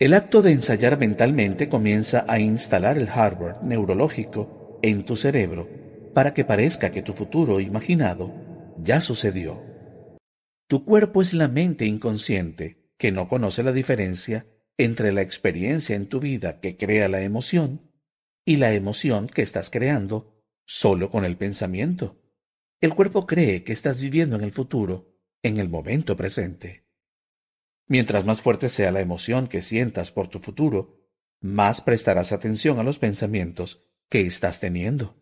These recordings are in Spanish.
El acto de ensayar mentalmente comienza a instalar el hardware neurológico en tu cerebro para que parezca que tu futuro imaginado ya sucedió. Tu cuerpo es la mente inconsciente que no conoce la diferencia entre la experiencia en tu vida que crea la emoción y la emoción que estás creando solo con el pensamiento. El cuerpo cree que estás viviendo en el futuro, en el momento presente. Mientras más fuerte sea la emoción que sientas por tu futuro, más prestarás atención a los pensamientos que estás teniendo.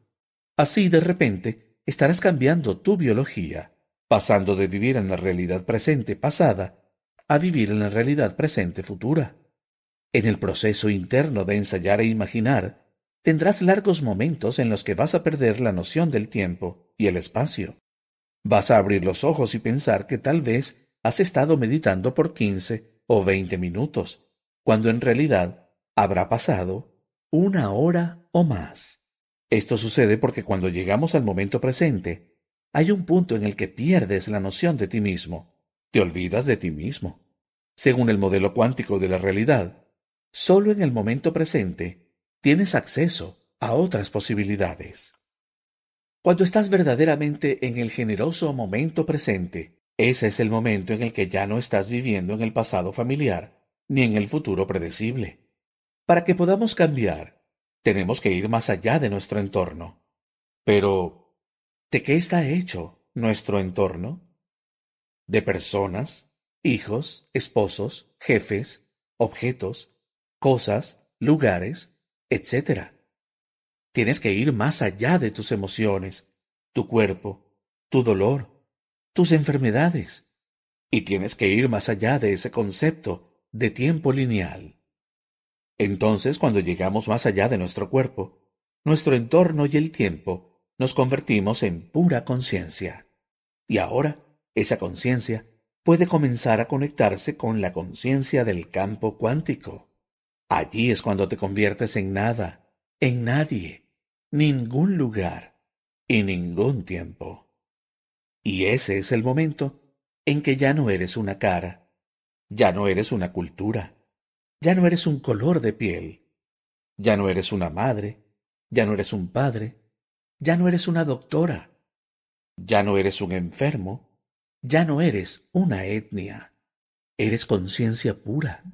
Así, de repente, estarás cambiando tu biología, pasando de vivir en la realidad presente pasada a vivir en la realidad presente futura. En el proceso interno de ensayar e imaginar, tendrás largos momentos en los que vas a perder la noción del tiempo y el espacio. Vas a abrir los ojos y pensar que tal vez has estado meditando por quince o veinte minutos, cuando en realidad habrá pasado una hora o más. Esto sucede porque cuando llegamos al momento presente, hay un punto en el que pierdes la noción de ti mismo, te olvidas de ti mismo. Según el modelo cuántico de la realidad, solo en el momento presente tienes acceso a otras posibilidades. Cuando estás verdaderamente en el generoso momento presente, ese es el momento en el que ya no estás viviendo en el pasado familiar ni en el futuro predecible. Para que podamos cambiar, tenemos que ir más allá de nuestro entorno. Pero, ¿de qué está hecho nuestro entorno? De personas, hijos, esposos, jefes, objetos, cosas, lugares, etc. Tienes que ir más allá de tus emociones, tu cuerpo, tu dolor, tus enfermedades. Y tienes que ir más allá de ese concepto de tiempo lineal. Entonces, cuando llegamos más allá de nuestro cuerpo, nuestro entorno y el tiempo, nos convertimos en pura conciencia. Y ahora, esa conciencia puede comenzar a conectarse con la conciencia del campo cuántico. Allí es cuando te conviertes en nada, en nadie, ningún lugar y ningún tiempo. Y ese es el momento en que ya no eres una cara, ya no eres una cultura, ya no eres un color de piel, ya no eres una madre, ya no eres un padre, ya no eres una doctora, ya no eres un enfermo, ya no eres una etnia, eres conciencia pura.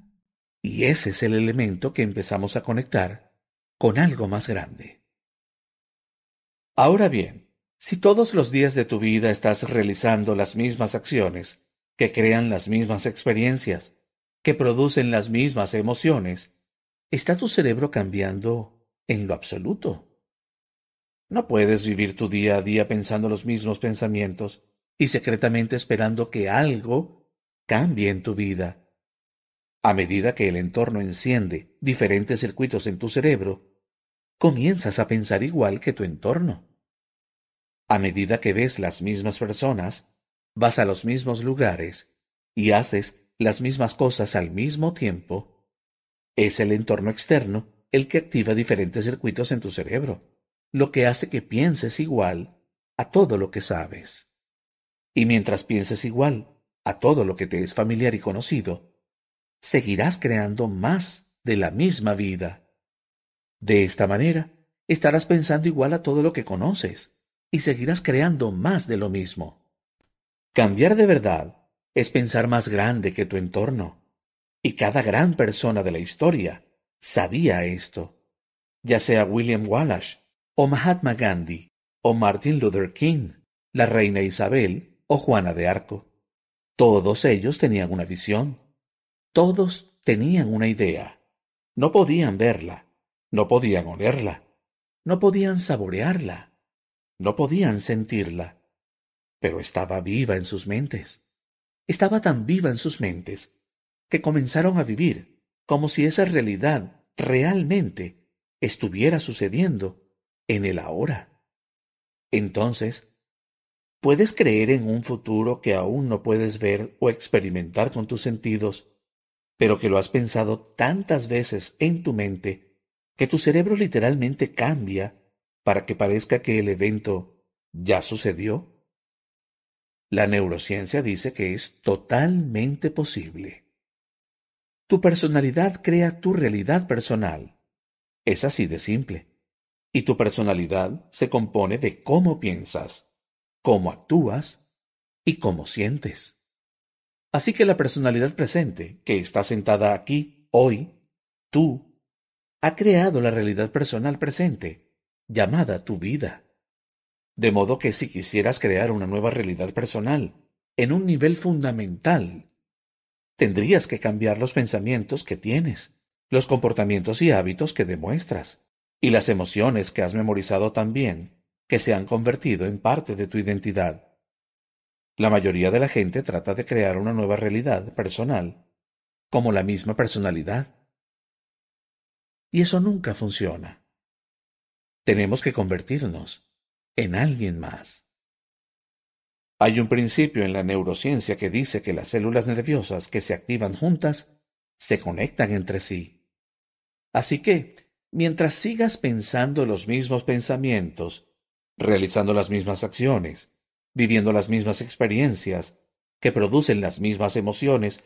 Y ese es el elemento que empezamos a conectar con algo más grande. Ahora bien, si todos los días de tu vida estás realizando las mismas acciones, que crean las mismas experiencias, que producen las mismas emociones, ¿está tu cerebro cambiando en lo absoluto? No puedes vivir tu día a día pensando los mismos pensamientos y secretamente esperando que algo cambie en tu vida. A medida que el entorno enciende diferentes circuitos en tu cerebro, comienzas a pensar igual que tu entorno. A medida que ves las mismas personas, vas a los mismos lugares y haces las mismas cosas al mismo tiempo, es el entorno externo el que activa diferentes circuitos en tu cerebro, lo que hace que pienses igual a todo lo que sabes. Y mientras pienses igual a todo lo que te es familiar y conocido, seguirás creando más de la misma vida. De esta manera, estarás pensando igual a todo lo que conoces, y seguirás creando más de lo mismo. Cambiar de verdad es pensar más grande que tu entorno. Y cada gran persona de la historia sabía esto, ya sea William Wallace, o Mahatma Gandhi, o Martin Luther King, la reina Isabel o Juana de Arco. Todos ellos tenían una visión. Todos tenían una idea. No podían verla, no podían olerla, no podían saborearla, no podían sentirla, pero estaba viva en sus mentes. Estaba tan viva en sus mentes que comenzaron a vivir como si esa realidad realmente estuviera sucediendo en el ahora. Entonces, ¿puedes creer en un futuro que aún no puedes ver o experimentar con tus sentidos, pero que lo has pensado tantas veces en tu mente que tu cerebro literalmente cambia para que parezca que el evento ya sucedió? La neurociencia dice que es totalmente posible. Tu personalidad crea tu realidad personal. Es así de simple. Y tu personalidad se compone de cómo piensas, cómo actúas y cómo sientes. Así que la personalidad presente, que está sentada aquí, hoy, tú, ha creado la realidad personal presente llamada tu vida. De modo que si quisieras crear una nueva realidad personal, en un nivel fundamental, tendrías que cambiar los pensamientos que tienes, los comportamientos y hábitos que demuestras, y las emociones que has memorizado también, que se han convertido en parte de tu identidad. La mayoría de la gente trata de crear una nueva realidad personal, como la misma personalidad. Y eso nunca funciona tenemos que convertirnos en alguien más. Hay un principio en la neurociencia que dice que las células nerviosas que se activan juntas se conectan entre sí. Así que, mientras sigas pensando los mismos pensamientos, realizando las mismas acciones, viviendo las mismas experiencias, que producen las mismas emociones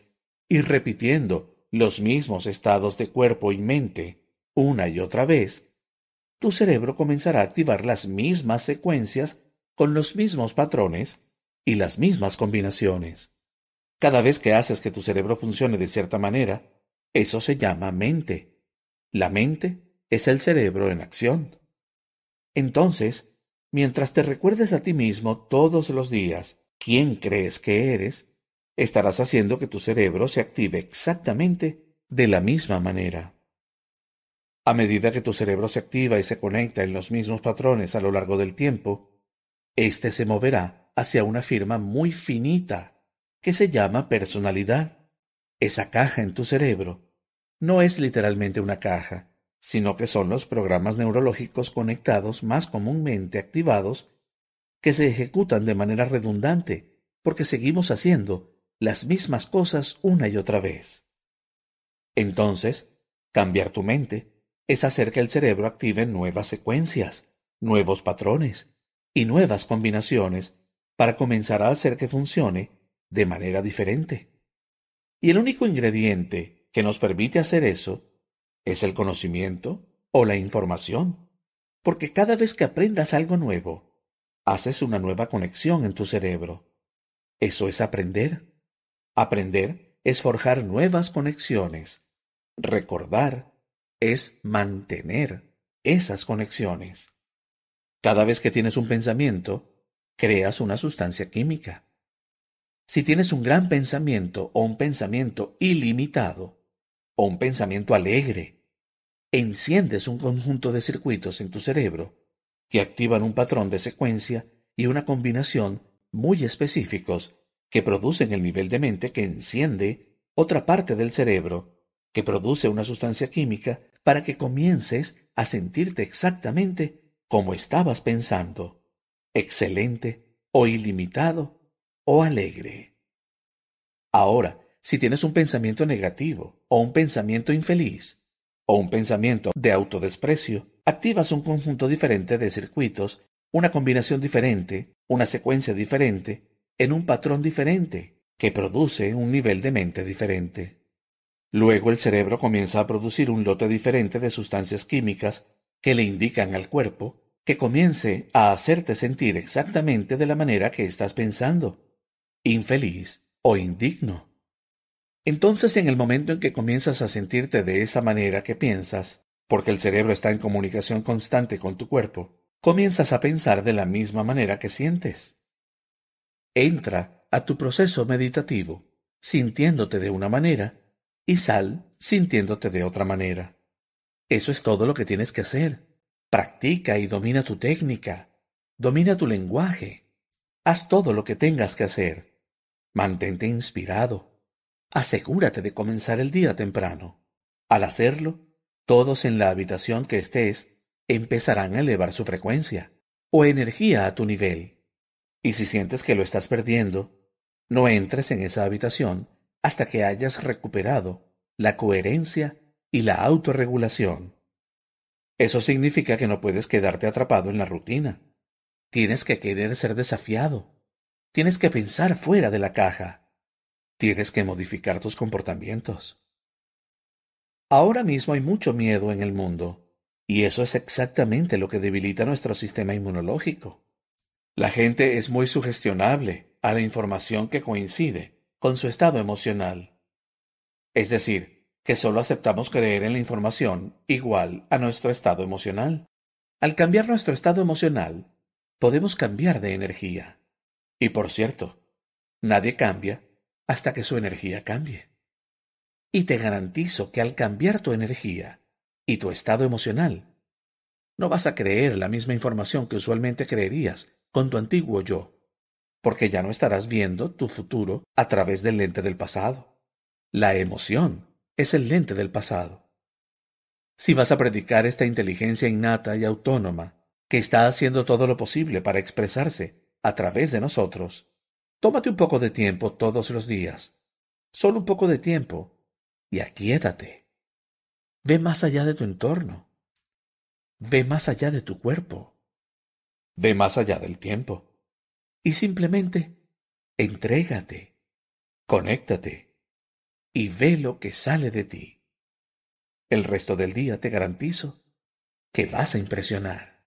y repitiendo los mismos estados de cuerpo y mente una y otra vez, tu cerebro comenzará a activar las mismas secuencias con los mismos patrones y las mismas combinaciones. Cada vez que haces que tu cerebro funcione de cierta manera, eso se llama mente. La mente es el cerebro en acción. Entonces, mientras te recuerdes a ti mismo todos los días quién crees que eres, estarás haciendo que tu cerebro se active exactamente de la misma manera. A medida que tu cerebro se activa y se conecta en los mismos patrones a lo largo del tiempo, éste se moverá hacia una firma muy finita que se llama personalidad. Esa caja en tu cerebro no es literalmente una caja, sino que son los programas neurológicos conectados más comúnmente activados que se ejecutan de manera redundante porque seguimos haciendo las mismas cosas una y otra vez. Entonces, cambiar tu mente es hacer que el cerebro active nuevas secuencias, nuevos patrones y nuevas combinaciones para comenzar a hacer que funcione de manera diferente. Y el único ingrediente que nos permite hacer eso es el conocimiento o la información, porque cada vez que aprendas algo nuevo, haces una nueva conexión en tu cerebro. Eso es aprender. Aprender es forjar nuevas conexiones, recordar es mantener esas conexiones. Cada vez que tienes un pensamiento, creas una sustancia química. Si tienes un gran pensamiento o un pensamiento ilimitado o un pensamiento alegre, enciendes un conjunto de circuitos en tu cerebro que activan un patrón de secuencia y una combinación muy específicos que producen el nivel de mente que enciende otra parte del cerebro que produce una sustancia química para que comiences a sentirte exactamente como estabas pensando, excelente o ilimitado o alegre. Ahora, si tienes un pensamiento negativo o un pensamiento infeliz o un pensamiento de autodesprecio, activas un conjunto diferente de circuitos, una combinación diferente, una secuencia diferente, en un patrón diferente, que produce un nivel de mente diferente. Luego el cerebro comienza a producir un lote diferente de sustancias químicas que le indican al cuerpo que comience a hacerte sentir exactamente de la manera que estás pensando, infeliz o indigno. Entonces en el momento en que comienzas a sentirte de esa manera que piensas, porque el cerebro está en comunicación constante con tu cuerpo, comienzas a pensar de la misma manera que sientes. Entra a tu proceso meditativo, sintiéndote de una manera y sal sintiéndote de otra manera. Eso es todo lo que tienes que hacer. Practica y domina tu técnica. Domina tu lenguaje. Haz todo lo que tengas que hacer. Mantente inspirado. Asegúrate de comenzar el día temprano. Al hacerlo, todos en la habitación que estés empezarán a elevar su frecuencia o energía a tu nivel. Y si sientes que lo estás perdiendo, no entres en esa habitación hasta que hayas recuperado la coherencia y la autorregulación. Eso significa que no puedes quedarte atrapado en la rutina. Tienes que querer ser desafiado. Tienes que pensar fuera de la caja. Tienes que modificar tus comportamientos. Ahora mismo hay mucho miedo en el mundo, y eso es exactamente lo que debilita nuestro sistema inmunológico. La gente es muy sugestionable a la información que coincide con su estado emocional. Es decir, que solo aceptamos creer en la información igual a nuestro estado emocional. Al cambiar nuestro estado emocional, podemos cambiar de energía. Y por cierto, nadie cambia hasta que su energía cambie. Y te garantizo que al cambiar tu energía y tu estado emocional, no vas a creer la misma información que usualmente creerías con tu antiguo yo, porque ya no estarás viendo tu futuro a través del lente del pasado. La emoción es el lente del pasado. Si vas a predicar esta inteligencia innata y autónoma, que está haciendo todo lo posible para expresarse a través de nosotros, tómate un poco de tiempo todos los días, solo un poco de tiempo, y aquíétate. Ve más allá de tu entorno. Ve más allá de tu cuerpo. Ve más allá del tiempo y simplemente entrégate, conéctate y ve lo que sale de ti. El resto del día te garantizo que vas a impresionar.